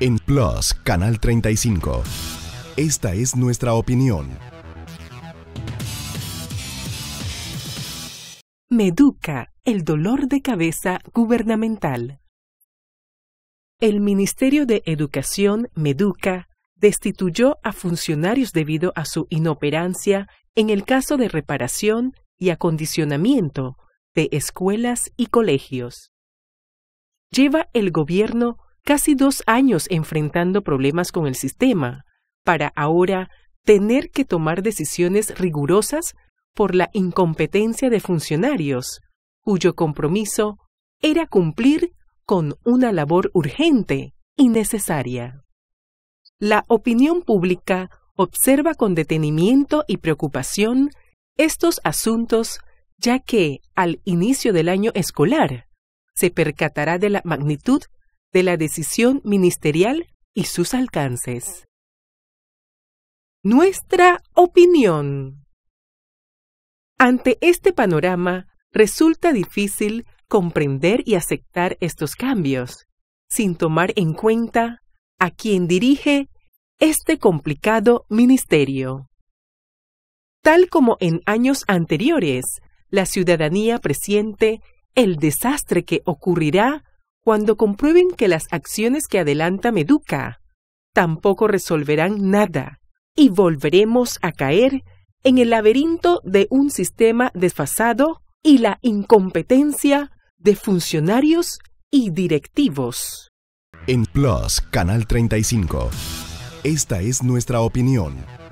En Plus, Canal 35. Esta es nuestra opinión. Meduca, el dolor de cabeza gubernamental. El Ministerio de Educación, Meduca, destituyó a funcionarios debido a su inoperancia en el caso de reparación y acondicionamiento de escuelas y colegios. Lleva el gobierno casi dos años enfrentando problemas con el sistema, para ahora tener que tomar decisiones rigurosas por la incompetencia de funcionarios, cuyo compromiso era cumplir con una labor urgente y necesaria. La opinión pública observa con detenimiento y preocupación estos asuntos ya que, al inicio del año escolar, se percatará de la magnitud de la decisión ministerial y sus alcances. Nuestra opinión. Ante este panorama, resulta difícil comprender y aceptar estos cambios, sin tomar en cuenta a quien dirige este complicado ministerio. Tal como en años anteriores, la ciudadanía presiente el desastre que ocurrirá cuando comprueben que las acciones que adelanta Meduca tampoco resolverán nada y volveremos a caer en el laberinto de un sistema desfasado y la incompetencia de funcionarios y directivos. En Plus, Canal 35. Esta es nuestra opinión.